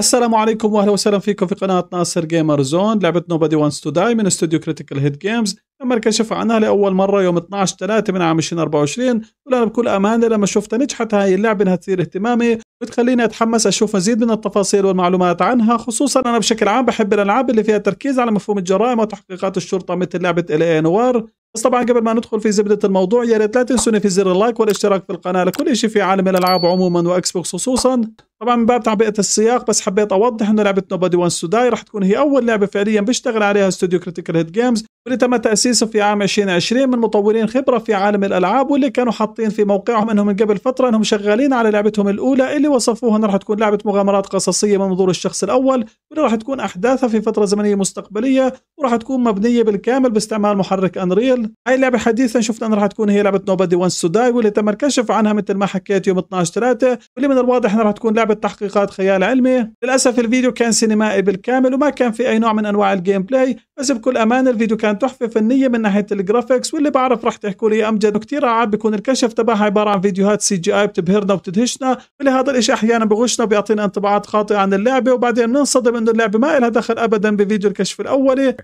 السلام عليكم واهلا وسهلا فيكم في قناه ناصر جيمر زون لعبه نوبادي وانس تو داي من استوديو كريتيكال هيد جيمز لما كشف عنها لاول مره يوم 12 3 من عام 2024 ولأنا بكل امانه لما شفتها نجحت هاي اللعبه انها تثير اهتمامي بتخليني اتحمس اشوف مزيد من التفاصيل والمعلومات عنها خصوصا انا بشكل عام بحب الالعاب اللي فيها تركيز على مفهوم الجرائم وتحقيقات الشرطه مثل لعبه ال اي نوار بس طبعا قبل ما ندخل في زبده الموضوع يا ريت لا تنسوني في زر اللايك والاشتراك في القناه لكل شيء في عالم الالعاب عموما واكس بوكس خصوصا طبعا من باب تعبئه السياق بس حبيت اوضح انه لعبه نوبادي وان سوداي راح تكون هي اول لعبه فعليا بيشتغل عليها استوديو كريتيكال هيد جيمز واللي تم تأسيسه في عام 2020 من مطورين خبرة في عالم الألعاب واللي كانوا حاطين في موقعهم أنهم من قبل فترة أنهم شغالين على لعبتهم الأولى اللي وصفوها أنها راح تكون لعبة مغامرات قصصية من منظور الشخص الأول واللي راح تكون أحداثها في فترة زمنية مستقبلية وراح تكون مبنية بالكامل باستعمال محرك أنريل هاي اللعبة حديثا شفنا أنها راح تكون هي لعبة نوبادي وان سوداي واللي تم الكشف عنها مثل ما حكيت يوم 12 3 واللي من الواضح أنها راح تكون لعبة تحقيقات خيال علمي للأسف الفيديو كان سينمائي بالكامل وما كان في أي نوع من أنواع الجيم بلاي بس بكل أمانة الفيديو كان كان تحفه فنيه من ناحيه الجرافيكس واللي بعرف رح تحكوا لي امجد كثير العاب بيكون الكشف تبعها عباره عن فيديوهات سي جي اي بتبهرنا وبتدهشنا ولهذا الشيء احيانا بغشنا بيعطينا انطباعات خاطئه عن اللعبه وبعدين بننصدم انه اللعبه ما لها دخل ابدا بفيديو الكشف الاولي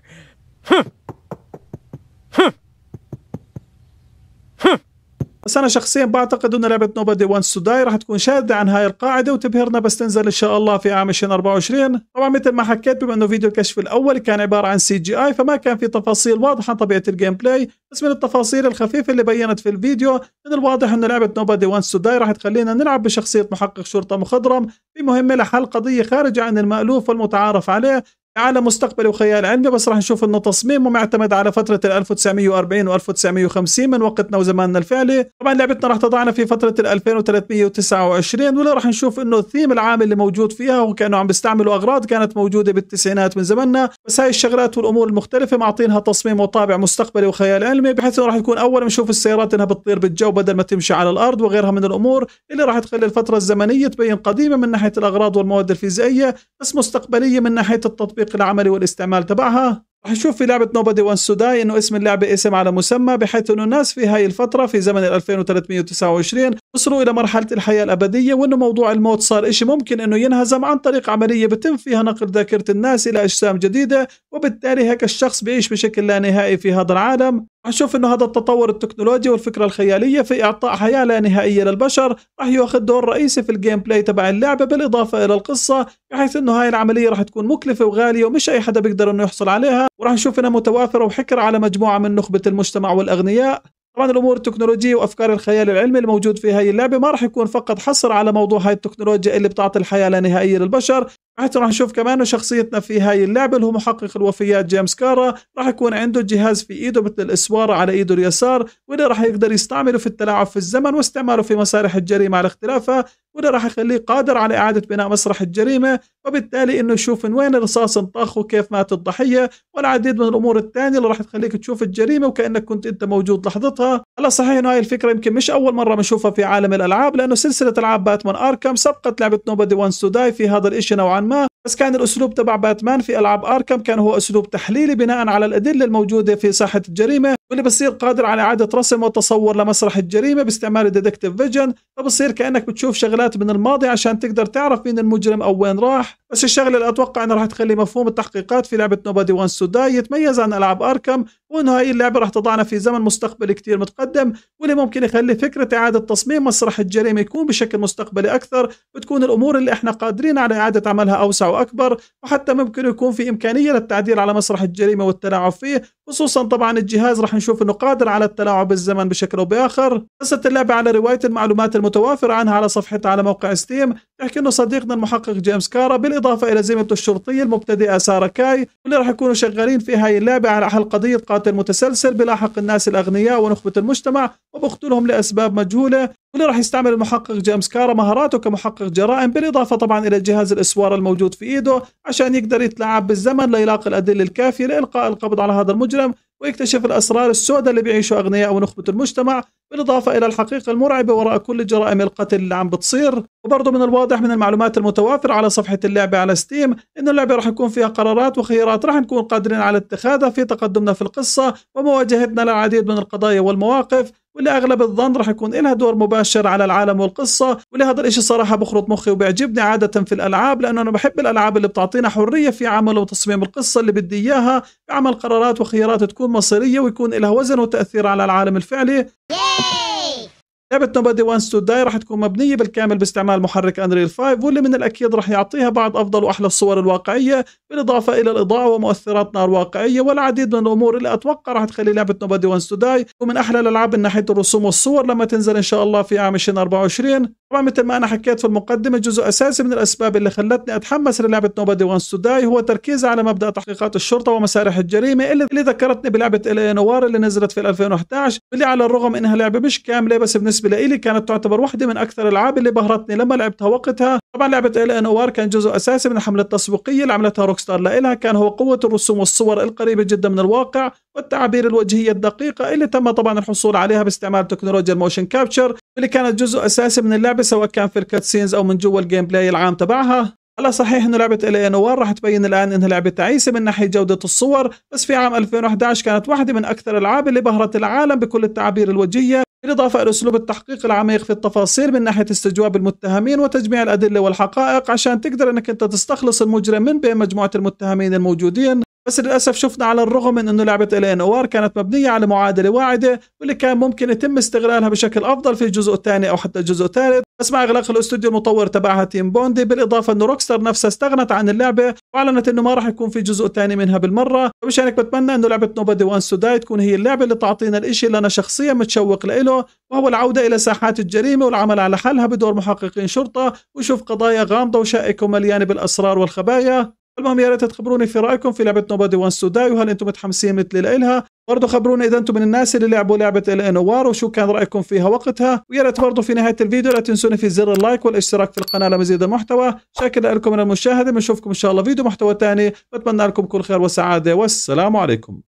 بس انا شخصيا بعتقد انه لعبه نوبادي وانس تو داي راح تكون شاده عن هاي القاعده وتبهرنا بس تنزل ان شاء الله في عام 2024 طبعا مثل ما حكيت بما انه فيديو الكشف الاول كان عباره عن سي جي اي فما كان في تفاصيل واضحه عن طبيعه الجيم بلاي بس من التفاصيل الخفيفه اللي بينت في الفيديو من الواضح انه لعبه نوبادي وانس تو داي راح تخلينا نلعب بشخصيه محقق شرطه مخضرم في مهمه لحل قضيه خارجه عن المالوف والمتعارف عليه على مستقبل وخيال علمي بس راح نشوف انه تصميمه معتمد على فتره ال 1940 و 1950 من وقتنا وزماننا الفعلي، طبعا لعبتنا راح تضعنا في فتره ال 2329 ولا راح نشوف انه الثيم العام اللي موجود فيها وكانوا عم بيستعملوا اغراض كانت موجوده بالتسعينات من زماننا، بس هاي الشغلات والامور المختلفه معطينها تصميم وطابع مستقبلي وخيال علمي بحيث انه راح يكون اول نشوف السيارات انها بتطير بالجو بدل ما تمشي على الارض وغيرها من الامور اللي راح تخلي الفتره الزمنيه تبين قديمه من ناحيه الاغراض والمواد الفيزيائيه بس مستقبليه من ناحيه التطبيق التطبيق العملي والاستعمال تبعها رح نشوف في لعبة نوبادي وان سوداي انه اسم اللعبة اسم على مسمى بحيث انه الناس في هاي الفترة في زمن 2329 وصلوا الى مرحلة الحياة الابدية وانه موضوع الموت صار اشي ممكن انه ينهزم عن طريق عملية بتم فيها نقل ذاكرة الناس الى اجسام جديدة وبالتالي هيك الشخص بيعيش بشكل لا نهائي في هذا العالم اشوف انه هذا التطور التكنولوجي والفكره الخياليه في اعطاء حياه لا نهائيه للبشر راح ياخذ دور رئيسي في الجيم بلاي تبع اللعبه بالاضافه الى القصه بحيث انه هاي العمليه راح تكون مكلفه وغاليه ومش اي حدا بيقدر انه يحصل عليها وراح نشوف انها متوافره وحكر على مجموعه من نخبه المجتمع والاغنياء طبعا الامور التكنولوجيه وافكار الخيال العلمي الموجود في هاي اللعبه ما راح يكون فقط حصر على موضوع هاي التكنولوجيا اللي بتعطي الحياه لا نهائيه للبشر حتى آه، راح نشوف كمان شخصيتنا في هاي اللعبه اللي هو محقق الوفيات جيمس كارا راح يكون عنده جهاز في ايده مثل الاسواره على ايده اليسار واللي راح يقدر يستعمله في التلاعب في الزمن واستعماله في مسارح الجريمه على اختلافها وده راح يخليه قادر على إعادة بناء مسرح الجريمة وبالتالي إنه يشوف من وين الرصاص انطخ وكيف مات الضحية والعديد من الأمور الثانية اللي راح تخليك تشوف الجريمة وكأنك كنت أنت موجود لحظتها على صحيح إنه هاي الفكرة يمكن مش أول مرة بنشوفها في عالم الألعاب لأنه سلسلة ألعاب باتمان أركام سبقت لعبة نوبادي وانس تو داي في هذا الإشي نوعا ما بس كان الأسلوب تبع باتمان في ألعاب أركام كان هو أسلوب تحليلي بناء على الأدلة الموجودة في ساحة الجريمة واللي بصير قادر على اعاده رسم وتصور لمسرح الجريمه باستعمال الديتكتيف فيجن فبصير كانك بتشوف شغلات من الماضي عشان تقدر تعرف مين المجرم او وين راح بس الشغله اللي اتوقع انها راح تخلي مفهوم التحقيقات في لعبه نوبادي وان سوداي يتميز عن العاب اركم وأنه هي اللعبه راح تضعنا في زمن مستقبلي كتير متقدم واللي ممكن يخلي فكره اعاده تصميم مسرح الجريمه يكون بشكل مستقبلي اكثر وتكون الامور اللي احنا قادرين على اعاده عملها اوسع واكبر وحتى ممكن يكون في امكانيه للتعديل على مسرح الجريمه والتلاعب فيه خصوصا طبعا الجهاز راح نشوف انه قادر على التلاعب بالزمن بشكل او باخر قصه اللعبه على روايه المعلومات المتوافره عنها على صفحتها على موقع ستيم تحكي انه صديقنا المحقق جيمس كارا بالاضافه الى زميلته الشرطيه المبتدئه ساره كاي واللي راح يكونوا شغالين في هاي اللعبه على حل قضيه قاتل متسلسل بلاحق الناس الاغنياء ونخبه المجتمع وبقتلهم لاسباب مجهوله واللي راح يستعمل المحقق جيمس كارا مهاراته كمحقق جرائم بالإضافة طبعا إلى جهاز الإسوار الموجود في إيده عشان يقدر يتلاعب بالزمن ليلاقي الأدلة الكافية لإلقاء القبض على هذا المجرم ويكتشف الأسرار السوداء اللي بيعيشوا أغنياء ونخبة المجتمع بالإضافة إلى الحقيقة المرعبة وراء كل جرائم القتل اللي عم بتصير وبرضه من الواضح من المعلومات المتوافرة على صفحة اللعبة على ستيم إنه اللعبة راح يكون فيها قرارات وخيارات راح نكون قادرين على اتخاذها في تقدمنا في القصة ومواجهتنا للعديد من القضايا والمواقف واللي اغلب الظن راح يكون لها دور مباشر على العالم والقصه ولهذا الاشي صراحه بخرط مخي وبيعجبني عاده في الالعاب لانه انا بحب الالعاب اللي بتعطينا حريه في عمل وتصميم القصه اللي بدي اياها بعمل قرارات وخيارات تكون مصيريه ويكون لها وزن وتاثير على العالم الفعلي لعبه نوبادي وانس تو داي راح تكون مبنيه بالكامل باستعمال محرك انريل 5 واللي من الاكيد راح يعطيها بعض افضل واحلى الصور الواقعيه بالاضافه الى الاضاءه ومؤثرات نار واقعيه والعديد من الامور اللي اتوقع راح تخلي لعبه نوبادي وانس تو داي ومن احلى الالعاب من ناحيه الرسوم والصور لما تنزل ان شاء الله في عام 2024 طبعا مثل ما انا حكيت في المقدمه جزء اساسي من الاسباب اللي خلتني اتحمس للعبه نوبادي وانس تو داي هو تركيز على مبدا تحقيقات الشرطه ومسارح الجريمه اللي ذكرتني بلعبه الي نوار اللي نزلت في 2011 اللي على الرغم انها لعبه مش كامله بس بالنسبه لي كانت تعتبر واحده من اكثر الالعاب اللي بهرتني لما لعبتها وقتها طبعا لعبة إلى ان كان جزء أساسي من الحملة التسويقية اللي عملتها روكستار لها كان هو قوة الرسوم والصور القريبة جدا من الواقع والتعابير الوجهية الدقيقة اللي تم طبعا الحصول عليها باستعمال تكنولوجيا الموشن كابتشر اللي كانت جزء أساسي من اللعبة سواء كان في الكاتسينز أو من جوا الجيم بلاي العام تبعها على صحيح انه لعبه الي ان راح تبين الان انها لعبه تعيسه من ناحيه جوده الصور بس في عام 2011 كانت واحده من اكثر الالعاب اللي بهرت العالم بكل التعابير الوجهيه بالإضافة إلى أسلوب التحقيق العميق في التفاصيل من ناحية استجواب المتهمين وتجميع الأدلة والحقائق عشان تقدر أنك أنت تستخلص المجرم من بين مجموعة المتهمين الموجودين بس للأسف شفنا على الرغم من أنه لعبة الين اوار كانت مبنية على معادلة واعدة واللي كان ممكن يتم استغلالها بشكل أفضل في جزء ثاني أو حتى جزء ثالث بس مع اغلاق الاستوديو المطور تبعها تيم بوندي بالاضافه انه روكستر نفسها استغنت عن اللعبه واعلنت انه ما راح يكون في جزء ثاني منها بالمره ومشان هيك بتمنى انه لعبه نوبادي وان تو داي تكون هي اللعبه اللي تعطينا الاشي اللي انا شخصيا متشوق له وهو العوده الى ساحات الجريمه والعمل على حلها بدور محققين شرطه وشوف قضايا غامضه وشائكه ومليانه بالاسرار والخبايا المهم يا ريت تخبروني في رايكم في لعبه نوبادي وانس تو داي وهل انتم متحمسين مثلي لها برضو خبروني اذا انتم من الناس اللي لعبوا لعبه الانوار وشو كان رايكم فيها وقتها ويا ريت برضو في نهايه الفيديو لا تنسوني في زر اللايك والاشتراك في القناه لمزيد المحتوى شكرا لكم المشاهده بنشوفكم ان شاء الله فيديو محتوى ثاني بتمنى لكم كل خير وسعاده والسلام عليكم